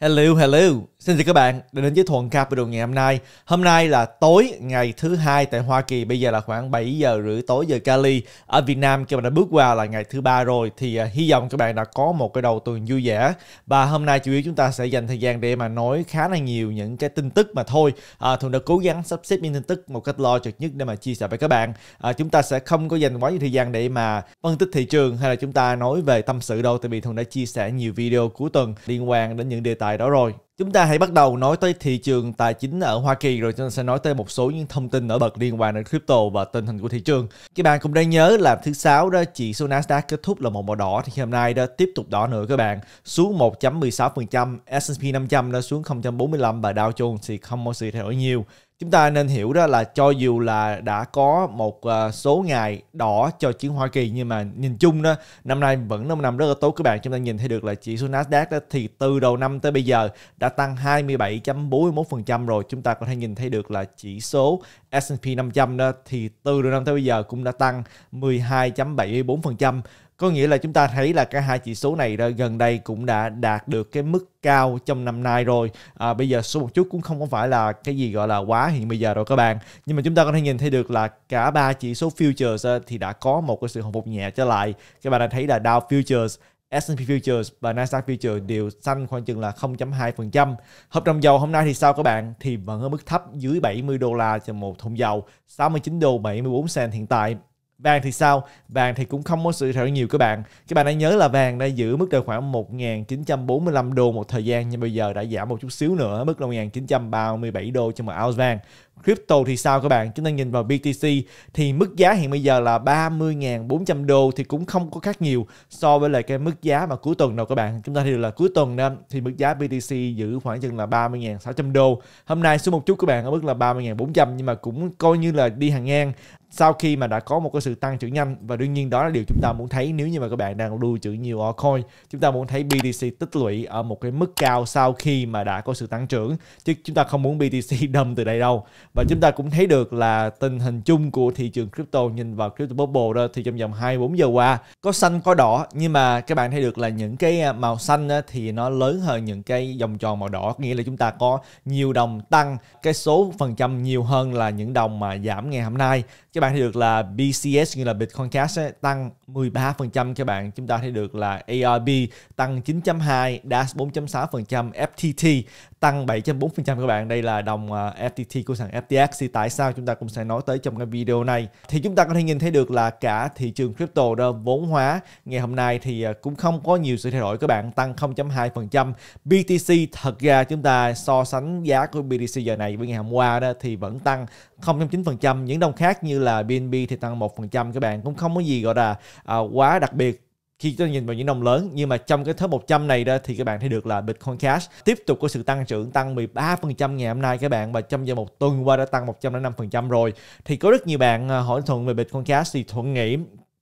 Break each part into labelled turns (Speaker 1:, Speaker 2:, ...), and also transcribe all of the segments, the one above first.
Speaker 1: Hello, hello. Xin chào các bạn đã đến với Thuận Capital ngày hôm nay. Hôm nay là tối ngày thứ hai tại Hoa Kỳ, bây giờ là khoảng 7 giờ rưỡi tối giờ Cali. Ở Việt Nam các bạn đã bước qua là ngày thứ ba rồi thì uh, hy vọng các bạn đã có một cái đầu tuần vui vẻ. Và hôm nay chủ yếu chúng ta sẽ dành thời gian để mà nói khá là nhiều những cái tin tức mà thôi. À, Thuận đã cố gắng sắp xếp những tin tức một cách lo trực nhất để mà chia sẻ với các bạn. À, chúng ta sẽ không có dành quá nhiều thời gian để mà phân tích thị trường hay là chúng ta nói về tâm sự đâu tại vì Thuận đã chia sẻ nhiều video cuối tuần liên quan đến những đề tài đó rồi. Chúng ta hãy bắt đầu nói tới thị trường tài chính ở Hoa Kỳ rồi chúng ta sẽ nói tới một số những thông tin nổi bật liên quan đến crypto và tình hình của thị trường. Các bạn cũng đang nhớ là thứ sáu đó chỉ số Nasdaq kết thúc là một màu đỏ thì hôm nay đó tiếp tục đỏ nữa các bạn xuống 1.16%, S&P 500 nó xuống 0.45 và Dow Jones thì không có sự thay đổi nhiều chúng ta nên hiểu đó là cho dù là đã có một ờ, số ngày đỏ cho chứng Hoa Kỳ nhưng mà nhìn chung đó năm nay vẫn năm năm rất là tốt các bạn chúng ta nhìn thấy được là chỉ số Nasdaq đó thì từ đầu năm tới bây giờ đã tăng 27.41% rồi chúng ta có thể nhìn thấy được là chỉ số S&P 500 đó thì từ đầu năm tới bây giờ cũng đã tăng 12.74% có nghĩa là chúng ta thấy là cả hai chỉ số này gần đây cũng đã đạt được cái mức cao trong năm nay rồi à, bây giờ số một chút cũng không phải là cái gì gọi là quá hiện bây giờ rồi các bạn nhưng mà chúng ta có thể nhìn thấy được là cả ba chỉ số futures thì đã có một cái sự hồi phục nhẹ trở lại các bạn đã thấy là Dow futures S&P Futures và Nasdaq Futures đều xanh khoảng chừng là 0.2%. Hợp đồng dầu hôm nay thì sao các bạn? Thì vẫn ở mức thấp dưới 70 đô la cho một thùng dầu, 69 đô 74 cent hiện tại vàng thì sao vàng thì cũng không có sự thay đổi nhiều các bạn các bạn hãy nhớ là vàng đã giữ mức đời khoảng 1.945 đô một thời gian nhưng bây giờ đã giảm một chút xíu nữa mức là 1.937 đô cho một ounce vàng Crypto thì sao các bạn? Chúng ta nhìn vào BTC thì mức giá hiện bây giờ là 30.400 đô thì cũng không có khác nhiều so với lại cái mức giá mà cuối tuần nào các bạn. Chúng ta thì là cuối tuần nên thì mức giá BTC giữ khoảng chừng là 30.600 đô. Hôm nay xuống một chút các bạn ở mức là 30.400 nhưng mà cũng coi như là đi hàng ngang sau khi mà đã có một cái sự tăng trưởng nhanh và đương nhiên đó là điều chúng ta muốn thấy nếu như mà các bạn đang lưu trữ nhiều altcoin chúng ta muốn thấy BTC tích lũy ở một cái mức cao sau khi mà đã có sự tăng trưởng chứ chúng ta không muốn BTC đâm từ đây đâu và chúng ta cũng thấy được là tình hình chung của thị trường crypto nhìn vào crypto bubble đó thì trong vòng 24 giờ qua có xanh có đỏ nhưng mà các bạn thấy được là những cái à, màu xanh thì nó lớn hơn những cái vòng tròn màu đỏ nghĩa là chúng ta có nhiều đồng tăng cái số phần trăm nhiều hơn là những đồng mà giảm ngày hôm nay các bạn thấy được là BCS như là Bitcoin Cash ấy, tăng 13% các bạn chúng ta thấy được là ARB tăng 9.2 DAS 4.6% FTT tăng 7.4% các bạn đây là đồng à, FTT của sàn FTX thì tại sao chúng ta cũng sẽ nói tới trong cái video này thì chúng ta có thể nhìn thấy được là cả thị trường crypto đó vốn hóa ngày hôm nay thì à, cũng không có nhiều sự thay đổi các bạn tăng 0.2% BTC thật ra chúng ta so sánh giá của BTC giờ này với ngày hôm qua đó thì vẫn tăng 0.9% những đồng khác như là BNB thì tăng 1% các bạn cũng không có gì gọi là à, quá đặc biệt khi chúng ta nhìn vào những đồng lớn nhưng mà trong cái top 100 này đó thì các bạn thấy được là Bitcoin Cash tiếp tục có sự tăng trưởng tăng 13% ngày hôm nay các bạn và trong vòng một tuần qua đã tăng 105% rồi thì có rất nhiều bạn à, hỏi Thuận về Bitcoin Cash thì Thuận nghĩ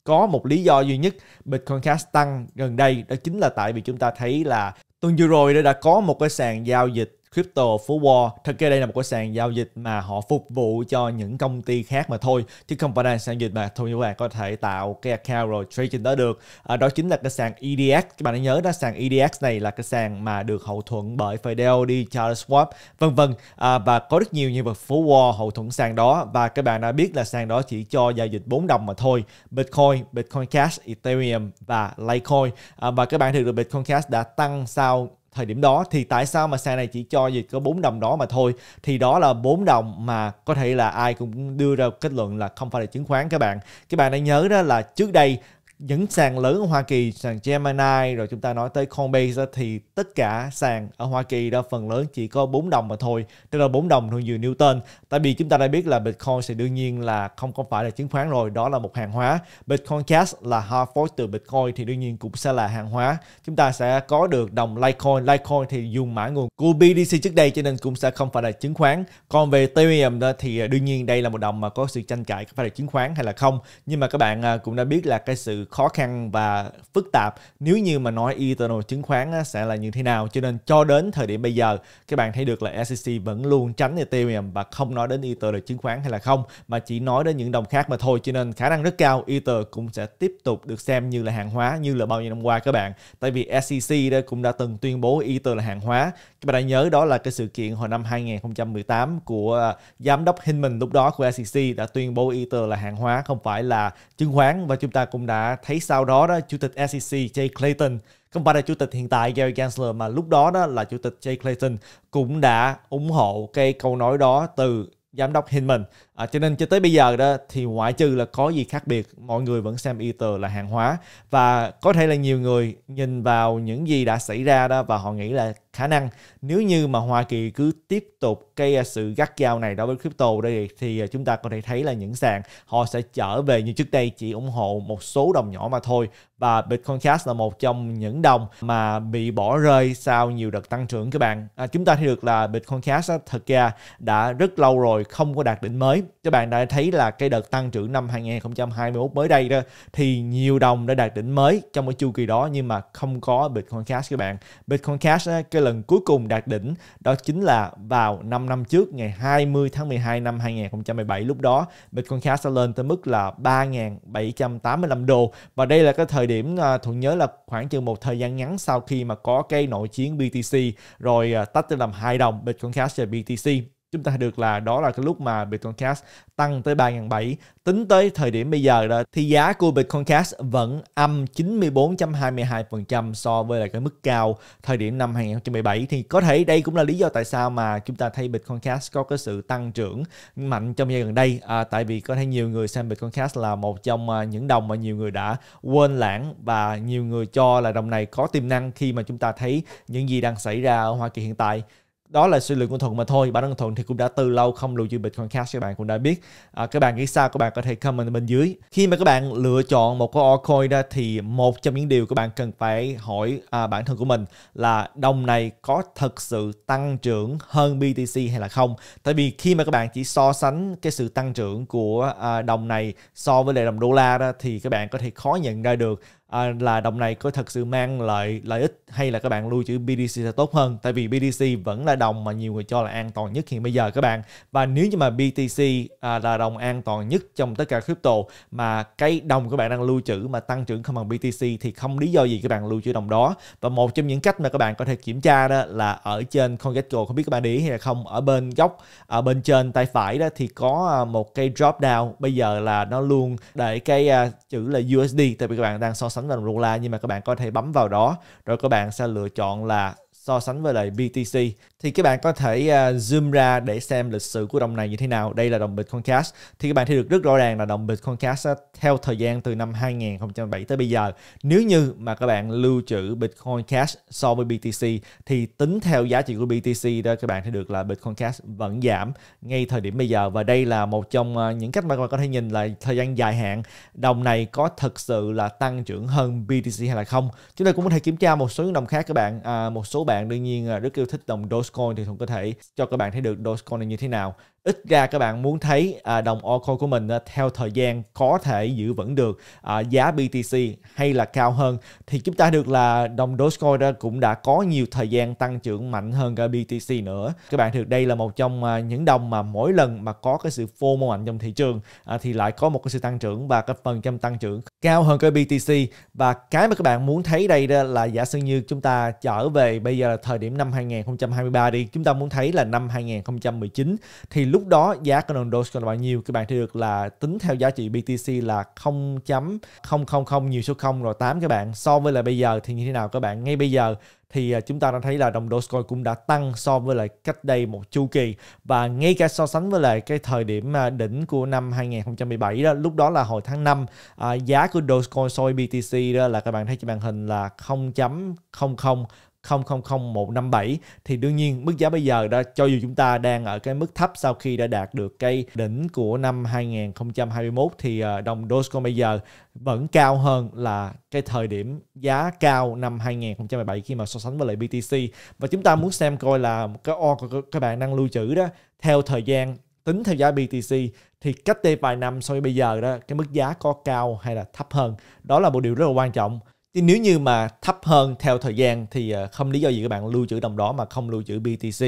Speaker 1: có một lý do duy nhất Bitcoin Cash tăng gần đây đó chính là tại vì chúng ta thấy là tuần vừa rồi đã có một cái sàn giao dịch crypto phố War. Thật ra đây là một cái sàn giao dịch mà họ phục vụ cho những công ty khác mà thôi chứ không phải là sàn giao dịch mà thôi như bạn có thể tạo cái account rồi trade trên đó được. À, đó chính là cái sàn EDX. Các bạn hãy nhớ đó sàn EDX này là cái sàn mà được hậu thuẫn bởi Fidelity, Charles Schwab, vân vân à, và có rất nhiều nhân vật phố War hậu thuẫn sàn đó và các bạn đã biết là sàn đó chỉ cho giao dịch 4 đồng mà thôi. Bitcoin, Bitcoin Cash, Ethereum và Litecoin à, và các bạn thấy được Bitcoin Cash đã tăng sau thời điểm đó thì tại sao mà sàn này chỉ cho gì có 4 đồng đó mà thôi thì đó là 4 đồng mà có thể là ai cũng đưa ra kết luận là không phải là chứng khoán các bạn các bạn đã nhớ đó là trước đây những sàn lớn ở Hoa Kỳ, sàn Gemini rồi chúng ta nói tới Coinbase thì tất cả sàn ở Hoa Kỳ đó phần lớn chỉ có 4 đồng mà thôi, tức là 4 đồng thường dư Newton. Tại vì chúng ta đã biết là Bitcoin sẽ đương nhiên là không có phải là chứng khoán rồi, đó là một hàng hóa. Bitcoin Cash là hard fork từ Bitcoin thì đương nhiên cũng sẽ là hàng hóa. Chúng ta sẽ có được đồng Litecoin, Litecoin thì dùng mã nguồn của BDC trước đây cho nên cũng sẽ không phải là chứng khoán. Còn về Ethereum đó thì à, đương nhiên đây là một đồng mà có sự tranh cãi có phải là chứng khoán hay là không. Nhưng mà các bạn à, cũng đã biết là cái sự khó khăn và phức tạp nếu như mà nói eternal chứng khoán sẽ là như thế nào cho nên cho đến thời điểm bây giờ các bạn thấy được là SEC vẫn luôn tránh Ethereum và không nói đến ether chứng khoán hay là không mà chỉ nói đến những đồng khác mà thôi cho nên khả năng rất cao ether cũng sẽ tiếp tục được xem như là hàng hóa như là bao nhiêu năm qua các bạn tại vì SEC đây cũng đã từng tuyên bố ether là hàng hóa các bạn đã nhớ đó là cái sự kiện hồi năm 2018 của à, giám đốc Hinman lúc đó của SEC đã tuyên bố ether là hàng hóa không phải là chứng khoán và chúng ta cũng đã thấy sau đó đó chủ tịch SEC Jay Clayton không phải là chủ tịch hiện tại Gary Gensler mà lúc đó đó là chủ tịch Jay Clayton cũng đã ủng hộ cái câu nói đó từ giám đốc Hinman à, cho nên cho tới bây giờ đó thì ngoại trừ là có gì khác biệt mọi người vẫn xem Ether là hàng hóa và có thể là nhiều người nhìn vào những gì đã xảy ra đó và họ nghĩ là khả năng nếu như mà Hoa Kỳ cứ tiếp tục cái à, sự gắt gao này đối với crypto đây thì à, chúng ta có thể thấy là những sàn họ sẽ trở về như trước đây chỉ ủng hộ một số đồng nhỏ mà thôi và Bitcoin Cash là một trong những đồng mà bị bỏ rơi sau nhiều đợt tăng trưởng các bạn. À, chúng ta thấy được là Bitcoin Cash thật ra đã rất lâu rồi không có đạt đỉnh mới. Các bạn đã thấy là cái đợt tăng trưởng năm 2021 mới đây đó thì nhiều đồng đã đạt đỉnh mới trong cái chu kỳ đó nhưng mà không có Bitcoin Cash các bạn. Bitcoin Cash cái lần cuối cùng đạt đỉnh đó chính là vào năm năm trước ngày 20 tháng 12 năm 2017 lúc đó Bitcoin Cash đã lên tới mức là 3.785 đô và đây là cái thời điểm à, Thuận nhớ là khoảng chừng một thời gian ngắn sau khi mà có cái nội chiến BTC rồi à, tách ra làm hai đồng Bitcoin Cash và BTC chúng ta được là đó là cái lúc mà Bitcoin Cash tăng tới 3.700. Tính tới thời điểm bây giờ đó, thì giá của Bitcoin Cash vẫn âm 94.22% so với lại cái mức cao thời điểm năm 2017. Thì có thể đây cũng là lý do tại sao mà chúng ta thấy Bitcoin Cash có cái sự tăng trưởng mạnh trong giai gần đây. À, tại vì có thể nhiều người xem Bitcoin Cash là một trong à, những đồng mà nhiều người đã quên lãng và nhiều người cho là đồng này có tiềm năng khi mà chúng ta thấy những gì đang xảy ra ở Hoa Kỳ hiện tại đó là suy luận của thuận mà thôi bản thân thuận thì cũng đã từ lâu không lưu trữ bitcoin cash các bạn cũng đã biết à, các bạn nghĩ sao các bạn có thể comment bên dưới khi mà các bạn lựa chọn một cái altcoin ra thì một trong những điều các bạn cần phải hỏi à, bản thân của mình là đồng này có thật sự tăng trưởng hơn BTC hay là không tại vì khi mà các bạn chỉ so sánh cái sự tăng trưởng của à, đồng này so với lại đồng đô la đó thì các bạn có thể khó nhận ra được à, là đồng này có thật sự mang lợi lợi ích hay là các bạn lưu trữ BDC sẽ tốt hơn tại vì BDC vẫn là đồng mà nhiều người cho là an toàn nhất hiện bây giờ các bạn và nếu như mà BTC à, là đồng an toàn nhất trong tất cả crypto mà cái đồng các bạn đang lưu trữ mà tăng trưởng không bằng BTC thì không lý do gì các bạn lưu trữ đồng đó và một trong những cách mà các bạn có thể kiểm tra đó là ở trên CoinGecko không biết các bạn để ý hay là không ở bên góc ở à, bên trên tay phải đó thì có à, một cái drop down bây giờ là nó luôn để cái uh, chữ là USD tại vì các bạn đang so sánh vàng rula nhưng mà các bạn có thể bấm vào đó rồi các bạn sẽ lựa chọn là so sánh với lại BTC thì các bạn có thể uh, zoom ra để xem lịch sử của đồng này như thế nào. Đây là đồng Bitcoin Cash. Thì các bạn thấy được rất rõ ràng là đồng Bitcoin Cash uh, theo thời gian từ năm 2007 tới bây giờ. Nếu như mà các bạn lưu trữ Bitcoin Cash so với BTC thì tính theo giá trị của BTC đó các bạn thấy được là Bitcoin Cash vẫn giảm ngay thời điểm bây giờ và đây là một trong uh, những cách mà các bạn có thể nhìn là thời gian dài hạn đồng này có thực sự là tăng trưởng hơn BTC hay là không. Chúng ta cũng có thể kiểm tra một số những đồng khác các bạn, à, một số bạn bạn đương nhiên à, rất yêu thích đồng Dogecoin thì Thuận có thể cho các bạn thấy được Dogecoin là như thế nào ít ra các bạn muốn thấy à, đồng Oracle của mình à, theo thời gian có thể giữ vững được à, giá BTC hay là cao hơn thì chúng ta được là đồng Dogecoin đó cũng đã có nhiều thời gian tăng trưởng mạnh hơn cả BTC nữa các bạn thực đây là một trong à, những đồng mà mỗi lần mà có cái sự phô mô mạnh trong thị trường à, thì lại có một cái sự tăng trưởng và cái phần trăm tăng trưởng cao hơn cái BTC và cái mà các bạn muốn thấy đây đó là giả sử như chúng ta trở về bây giờ là thời điểm năm 2023 đi chúng ta muốn thấy là năm 2019 thì lúc lúc đó giá của đồng Doge là bao nhiêu các bạn thấy được là tính theo giá trị BTC là 0.000 nhiều số 0 rồi 8 các bạn so với lại bây giờ thì như thế nào các bạn ngay bây giờ thì à, chúng ta đã thấy là đồng Dogecoin cũng đã tăng so với lại cách đây một chu kỳ và ngay cả so sánh với lại cái thời điểm à, đỉnh của năm 2017 đó lúc đó là hồi tháng 5 à, giá của Dogecoin soi BTC đó là các bạn thấy trên màn hình là 0.00 000157 thì đương nhiên mức giá bây giờ đó cho dù chúng ta đang ở cái mức thấp sau khi đã đạt được cái đỉnh của năm 2021 thì ờ, đồng Dogecoin bây giờ vẫn cao hơn là cái thời điểm giá cao năm 2017 khi mà so sánh với lại BTC và chúng ta muốn xem coi là cái org của các bạn đang lưu trữ đó theo thời gian tính theo giá BTC thì cách đây vài năm so với bây giờ đó cái mức giá có cao hay là thấp hơn đó là một điều rất là quan trọng Chứ nếu như mà thấp hơn theo thời gian thì ờ, không lý do gì các bạn lưu trữ đồng đó mà không lưu trữ BTC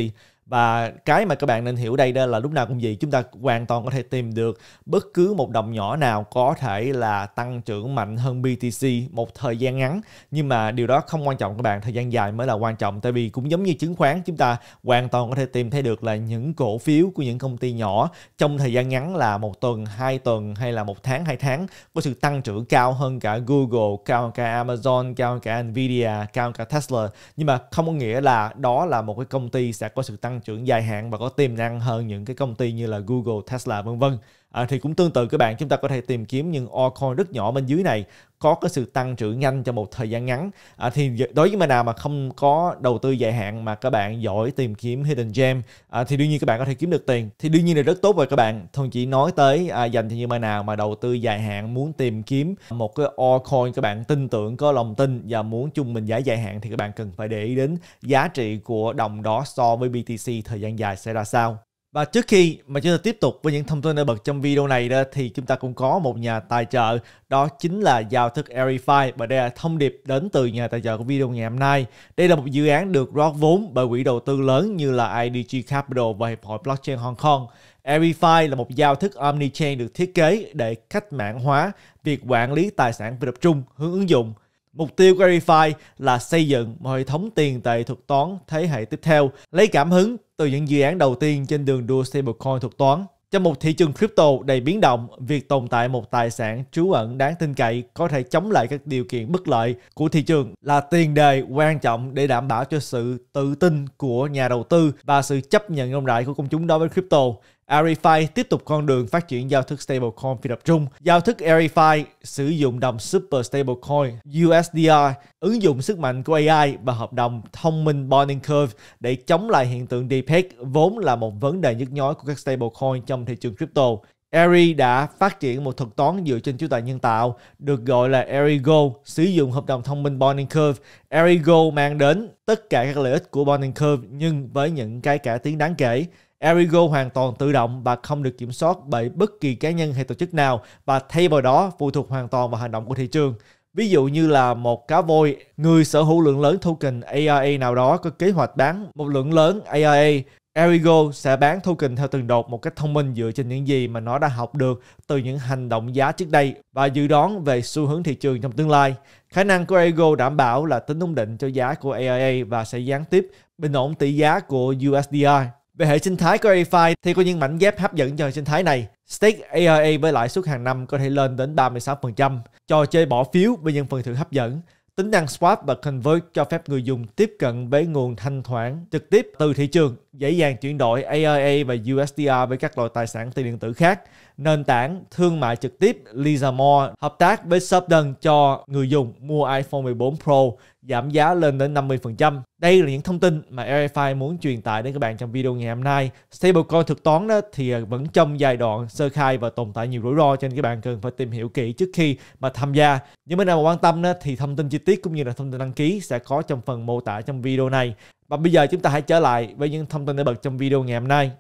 Speaker 1: và cái mà các bạn nên hiểu đây đó là lúc nào cũng gì chúng ta hoàn toàn có thể tìm được bất cứ một đồng nhỏ nào có thể là tăng trưởng mạnh hơn BTC một thời gian ngắn nhưng mà điều đó không quan trọng các bạn thời gian dài mới là quan trọng tại vì cũng giống như chứng khoán chúng ta hoàn toàn có thể tìm thấy được là những cổ phiếu của những công ty nhỏ trong thời gian ngắn là một tuần hai tuần hay là một tháng hai tháng có sự tăng trưởng cao hơn cả Google cao hơn cả Amazon cao hơn cả Nvidia cao hơn cả Tesla nhưng mà không có nghĩa là đó là một cái công ty sẽ có sự tăng tăng trưởng dài hạn và có tiềm năng hơn những cái công ty như là Google, Tesla vân vân. À, thì cũng tương tự các bạn chúng ta có thể tìm kiếm những altcoin rất nhỏ bên dưới này có cái sự tăng trưởng nhanh cho một thời gian ngắn à, thì đối với mà nào mà không có đầu tư dài hạn mà các bạn giỏi tìm kiếm hidden gem à, thì đương nhiên các bạn có thể kiếm được tiền thì đương nhiên là rất tốt rồi các bạn thôi chỉ nói tới à, dành cho những mà nào mà đầu tư dài hạn muốn tìm kiếm một cái altcoin các bạn tin tưởng có lòng tin và muốn chung mình giá dài hạn thì các bạn cần phải để ý đến giá trị của đồng đó so với BTC thời gian dài sẽ ra sao và trước khi mà chúng ta tiếp tục với những thông tin nổi bật trong video này đó thì chúng ta cũng có một nhà tài trợ đó chính là giao thức Airify và đây là thông điệp đến từ nhà tài trợ của video ngày hôm nay. Đây là một dự án được rót vốn bởi quỹ đầu tư lớn như là IDG Capital và Hiệp hội Blockchain Hong Kong. Airify là một giao thức Omnichain được thiết kế để cách mạng hóa việc quản lý tài sản phi tập trung hướng ứng dụng Mục tiêu của Verify là xây dựng một hệ thống tiền tệ thuật toán thế hệ tiếp theo, lấy cảm hứng từ những dự án đầu tiên trên đường đua stablecoin thuật toán. Trong một thị trường crypto đầy biến động, việc tồn tại một tài sản trú ẩn đáng tin cậy có thể chống lại các điều kiện bất lợi của thị trường là tiền đề quan trọng để đảm bảo cho sự tự tin của nhà đầu tư và sự chấp nhận rộng rãi của công chúng đối với crypto. Arify tiếp tục con đường phát triển giao thức stablecoin phi tập trung. Giao thức Arify sử dụng đồng Super Stablecoin USDR, ứng dụng sức mạnh của AI và hợp đồng thông minh Bonding Curve để chống lại hiện tượng DPEG vốn là một vấn đề nhức nhối của các stablecoin trong thị trường crypto. Eri đã phát triển một thuật toán dựa trên trí tuệ nhân tạo được gọi là Erigo, sử dụng hợp đồng thông minh Bonding Curve. Erigo mang đến tất cả các lợi ích của Bonding Curve nhưng với những cái cải tiến đáng kể. Arigo hoàn toàn tự động và không được kiểm soát bởi bất kỳ cá nhân hay tổ chức nào và thay vào đó phụ thuộc hoàn toàn vào hành động của thị trường. Ví dụ như là một cá voi, người sở hữu lượng lớn token ARA nào đó có kế hoạch bán một lượng lớn ARA Arigo sẽ bán token theo từng đột một cách thông minh dựa trên những gì mà nó đã học được từ những hành động giá trước đây và dự đoán về xu hướng thị trường trong tương lai. Khả năng của Arigo đảm bảo là tính ổn định cho giá của AIA và sẽ gián tiếp bình ổn tỷ giá của USDI. Về hệ sinh thái của AFI, thì có những mảnh ghép hấp dẫn cho hệ sinh thái này. Stake ARA với lãi suất hàng năm có thể lên đến 36%, trò chơi bỏ phiếu với những phần thưởng hấp dẫn, tính năng swap và convert cho phép người dùng tiếp cận với nguồn thanh khoản trực tiếp từ thị trường, dễ dàng chuyển đổi ARA và USDR với các loại tài sản tiền điện tử khác. Nền tảng thương mại trực tiếp Lisa hợp tác với Subden cho người dùng mua iPhone 14 Pro giảm giá lên đến 50%. Đây là những thông tin mà RFI muốn truyền tải đến các bạn trong video ngày hôm nay. Stablecoin thực toán đó thì à, vẫn trong giai đoạn sơ khai và tồn tại nhiều rủi ro cho nên các bạn cần phải tìm hiểu kỹ trước khi mà tham gia. Những bên nào mà quan tâm đó, thì thông tin chi tiết cũng như là thông tin đăng ký sẽ có trong phần mô tả trong video này. Và bây giờ chúng ta hãy trở lại với những thông tin nổi bật trong video ngày hôm nay.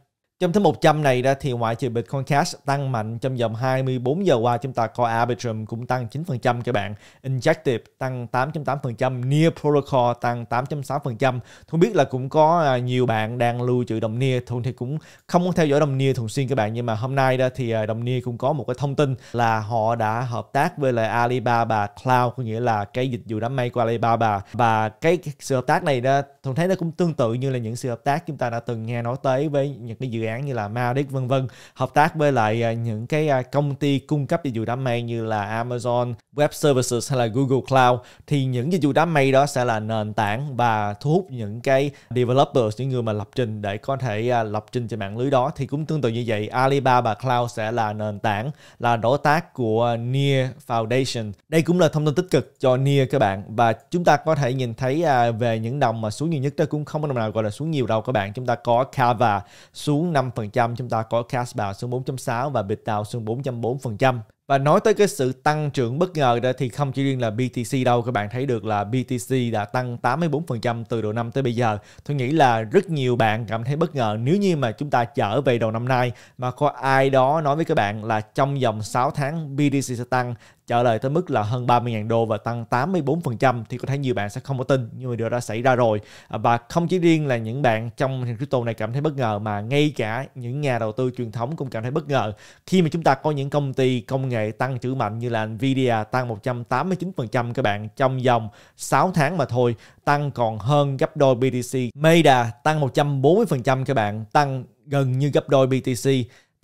Speaker 1: Trong thứ 100 này ra thì ngoại trừ Bitcoin Cash tăng mạnh trong vòng 24 giờ qua chúng ta coi Arbitrum cũng tăng 9% các bạn, Injective tăng 8.8%, Near Protocol tăng 8.6%. Không biết là cũng có à, nhiều bạn đang lưu trữ đồng Near, thường thì cũng không có theo dõi đồng Near thường xuyên các bạn nhưng mà hôm nay đó thì à, đồng Near cũng có một cái thông tin là họ đã hợp tác với lại Alibaba Cloud có nghĩa là cái dịch vụ đám mây của Alibaba và cái sự hợp tác này đó thường thấy nó cũng tương tự như là những sự hợp tác chúng ta đã từng nghe nói tới với những cái dự án án như là Maldives vân vân hợp tác với lại à, những cái à, công ty cung cấp dịch vụ đám mây như là Amazon web services hay là Google Cloud thì những dịch vụ đám mây đó sẽ là nền tảng và thu hút những cái developers những người mà lập trình để có thể à, lập trình trên mạng lưới đó thì cũng tương tự như vậy Alibaba Cloud sẽ là nền tảng là đối tác của Near Foundation đây cũng là thông tin tích cực cho Near các bạn và chúng ta có thể nhìn thấy à, về những đồng mà xuống nhiều nhất đó cũng không có đồng nào gọi là xuống nhiều đâu các bạn chúng ta có Kava xuống 5% chúng ta có Caspa xuống 4.6 và Bitdown xuống 4.4% và nói tới cái sự tăng trưởng bất ngờ đó thì không chỉ riêng là BTC đâu, các bạn thấy được là BTC đã tăng 84% từ đầu năm tới bây giờ. Tôi nghĩ là rất nhiều bạn cảm thấy bất ngờ nếu như mà chúng ta trở về đầu năm nay mà có ai đó nói với các bạn là trong vòng 6 tháng BTC sẽ tăng trả lời tới mức là hơn 30.000 đô và tăng 84% thì có thể nhiều bạn sẽ không có tin nhưng mà điều đã xảy ra rồi à, và không chỉ riêng là những bạn trong thị crypto này cảm thấy bất ngờ mà ngay cả những nhà đầu tư truyền thống cũng cảm thấy bất ngờ khi mà chúng ta có những công ty công nghệ tăng trưởng mạnh như là Nvidia tăng 189% các bạn trong vòng 6 tháng mà thôi tăng còn hơn gấp đôi BTC, Meta tăng 140% các bạn tăng gần như gấp đôi BTC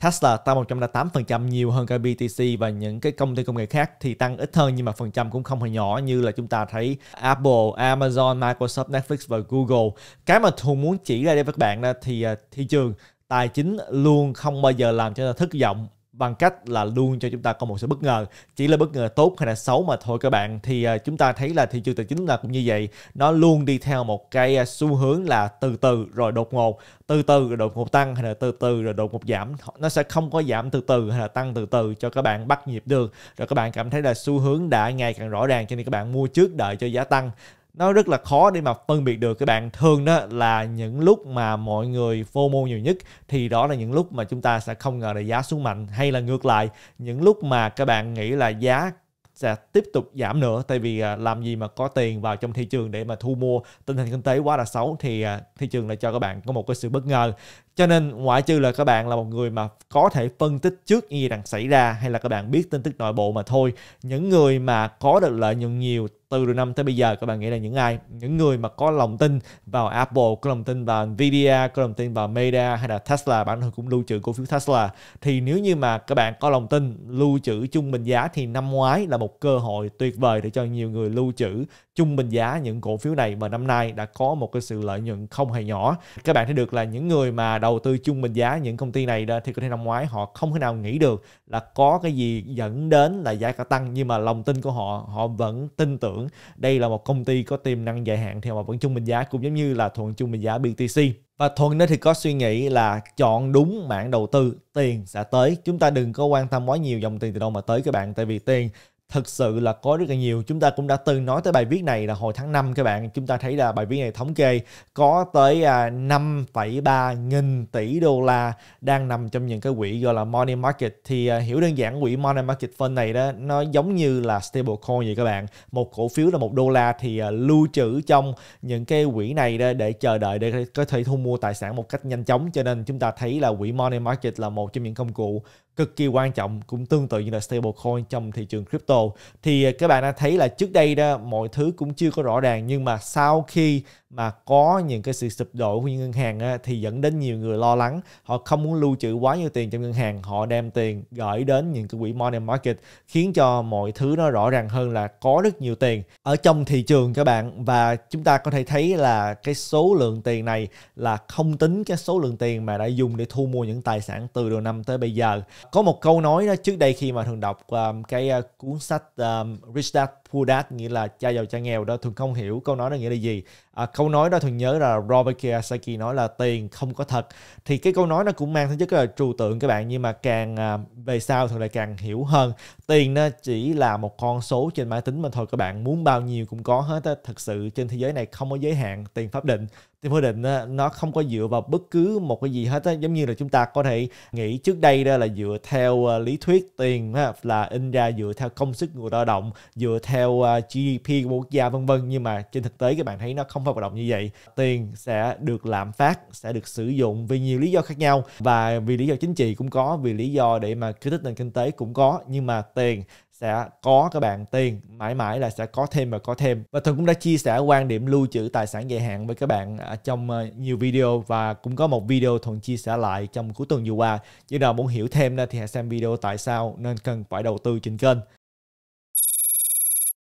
Speaker 1: Tesla tăng 108% nhiều hơn cả BTC và những cái công ty công nghệ khác thì tăng ít hơn nhưng mà phần trăm cũng không hề nhỏ như là chúng ta thấy Apple, Amazon, Microsoft, Netflix và Google. Cái mà Thùng muốn chỉ ra đây các bạn đó thì à, thị trường tài chính luôn không bao giờ làm cho ta thất vọng bằng cách là luôn cho chúng ta có một sự bất ngờ chỉ là bất ngờ tốt hay là xấu mà thôi các bạn thì à, chúng ta thấy là thị trường tài chính là cũng như vậy nó luôn đi theo một cái à, xu hướng là từ từ rồi đột ngột từ từ rồi đột ngột tăng hay là từ từ rồi đột ngột giảm nó sẽ không có giảm từ từ hay là tăng từ từ cho các bạn bắt nhịp được rồi các bạn cảm thấy là xu hướng đã ngày càng rõ ràng cho nên các bạn mua trước đợi cho giá tăng nó rất là khó để mà phân biệt được các bạn thường đó là những lúc mà mọi người FOMO nhiều nhất thì đó là những lúc mà chúng ta sẽ không ngờ là giá xuống mạnh hay là ngược lại những lúc mà các bạn nghĩ là giá sẽ tiếp tục giảm nữa tại vì à, làm gì mà có tiền vào trong thị trường để mà thu mua tình hình kinh tế quá là xấu thì à, thị trường lại cho các bạn có một cái sự bất ngờ cho nên ngoại trừ là các bạn là một người mà có thể phân tích trước những gì đang xảy ra hay là các bạn biết tin tức nội bộ mà thôi những người mà có được lợi nhuận nhiều từ đầu năm tới bây giờ các bạn nghĩ là những ai những người mà có lòng tin vào Apple có lòng tin vào Nvidia có lòng tin vào Meta hay là Tesla bản thân cũng lưu trữ cổ phiếu Tesla thì nếu như mà các bạn có lòng tin lưu trữ trung bình giá thì năm ngoái là một cơ hội tuyệt vời để cho nhiều người lưu trữ trung bình giá những cổ phiếu này và năm nay đã có một cái sự lợi nhuận không hề nhỏ các bạn thấy được là những người mà đầu tư chung bình giá những công ty này thì có thể năm ngoái họ không thể nào nghĩ được là có cái gì dẫn đến là giá cả tăng nhưng mà lòng tin của họ họ vẫn tin tưởng đây là một công ty có tiềm năng dài hạn theo mà vẫn chung bình giá cũng giống như là thuận chung bình giá BTC và thuận nó thì có suy nghĩ là chọn đúng mảng đầu tư tiền sẽ tới chúng ta đừng có quan tâm quá nhiều dòng tiền từ đâu mà tới các bạn tại vì tiền thực sự là có rất là nhiều chúng ta cũng đã từng nói tới bài viết này là hồi tháng 5 các bạn chúng ta thấy là bài viết này thống kê có tới 5,3 à, nghìn tỷ đô la đang nằm trong những cái quỹ gọi là money market thì à, hiểu đơn giản quỹ money market fund này đó nó giống như là stable coin vậy các bạn một cổ phiếu là một đô la thì à, lưu trữ trong những cái quỹ này đó để chờ đợi để có thể thu mua tài sản một cách nhanh chóng cho nên chúng ta thấy là quỹ money market là một trong những công cụ cực kỳ quan trọng cũng tương tự như là stablecoin trong thị trường crypto thì ờ, các bạn đã thấy là trước đây đó mọi thứ cũng chưa có rõ ràng nhưng mà sau khi mà có những cái sự sụp đổ của những ngân hàng á, thì dẫn đến nhiều người lo lắng họ không muốn lưu trữ quá nhiều tiền trong ngân hàng họ đem tiền gửi đến những cái quỹ money market khiến cho mọi thứ nó rõ ràng hơn là có rất nhiều tiền ở trong thị trường các bạn và chúng ta có thể thấy là cái số lượng tiền này là không tính cái số lượng tiền mà đã dùng để thu mua những tài sản từ đầu năm tới bây giờ có một câu nói đó trước đây khi mà thường đọc um, cái uh, cuốn sách um, Rich Dad poor dad nghĩa là cha giàu cha nghèo đó thường không hiểu câu nói đó nghĩa là gì à, câu nói đó thường nhớ là Robert Kiyosaki nói là tiền không có thật thì cái câu nói nó cũng mang tính chất là trừu tượng các bạn nhưng mà càng à, về sau thường lại càng hiểu hơn tiền nó chỉ là một con số trên máy tính mà thôi các bạn muốn bao nhiêu cũng có hết á. thật sự trên thế giới này không có giới hạn tiền pháp định tiền pháp định nó không có dựa vào bất cứ một cái gì hết á. giống như là chúng ta có thể nghĩ trước đây đó là dựa theo à, lý thuyết tiền là in ra dựa theo công sức người lao động dựa theo theo à, GDP của quốc gia vân vân nhưng mà trên thực tế các bạn thấy nó không phải hoạt động như vậy tiền sẽ được lạm phát sẽ được sử dụng vì nhiều lý do khác nhau và vì lý do chính trị cũng có vì lý do để mà kích thích nền kinh tế cũng có nhưng mà tiền sẽ có các bạn tiền mãi mãi là sẽ có thêm và có thêm và thường cũng đã chia sẻ quan điểm lưu trữ tài sản dài hạn với các bạn à, trong à, nhiều video và cũng có một video thuần chia sẻ lại trong cuối tuần vừa qua như nào muốn hiểu thêm thì hãy xem video tại sao nên cần phải đầu tư trên kênh